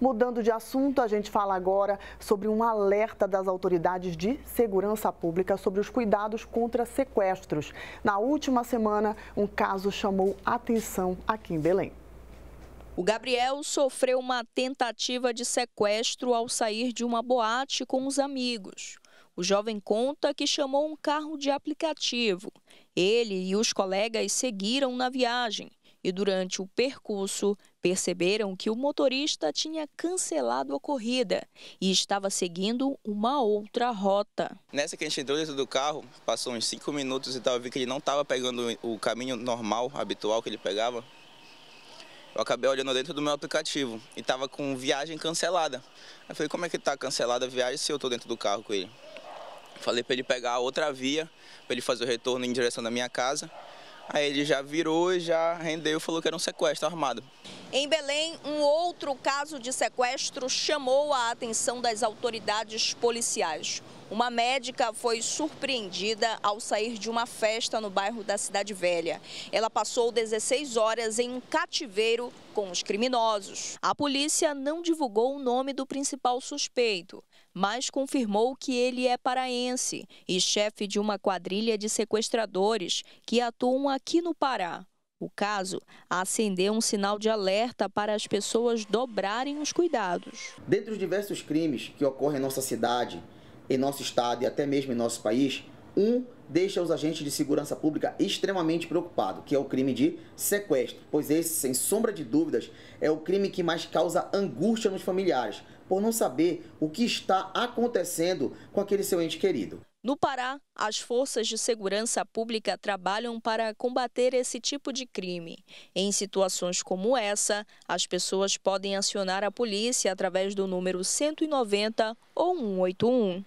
Mudando de assunto, a gente fala agora sobre um alerta das autoridades de segurança pública sobre os cuidados contra sequestros. Na última semana, um caso chamou atenção aqui em Belém. O Gabriel sofreu uma tentativa de sequestro ao sair de uma boate com os amigos. O jovem conta que chamou um carro de aplicativo. Ele e os colegas seguiram na viagem e durante o percurso perceberam que o motorista tinha cancelado a corrida e estava seguindo uma outra rota. Nessa que a gente entrou dentro do carro, passou uns 5 minutos e tal, eu vi que ele não estava pegando o caminho normal, habitual que ele pegava. Eu acabei olhando dentro do meu aplicativo e estava com viagem cancelada. Eu falei, como é que está cancelada a viagem se eu estou dentro do carro com ele? Falei para ele pegar outra via, para ele fazer o retorno em direção da minha casa. Aí ele já virou e já rendeu e falou que era um sequestro armado. Em Belém, um outro caso de sequestro chamou a atenção das autoridades policiais. Uma médica foi surpreendida ao sair de uma festa no bairro da Cidade Velha. Ela passou 16 horas em um cativeiro com os criminosos. A polícia não divulgou o nome do principal suspeito, mas confirmou que ele é paraense e chefe de uma quadrilha de sequestradores que atuam aqui no Pará. O caso acendeu um sinal de alerta para as pessoas dobrarem os cuidados. Dentre os diversos crimes que ocorrem em nossa cidade, em nosso estado e até mesmo em nosso país, um deixa os agentes de segurança pública extremamente preocupados, que é o crime de sequestro, pois esse, sem sombra de dúvidas, é o crime que mais causa angústia nos familiares, por não saber o que está acontecendo com aquele seu ente querido. No Pará, as forças de segurança pública trabalham para combater esse tipo de crime. Em situações como essa, as pessoas podem acionar a polícia através do número 190 ou 181.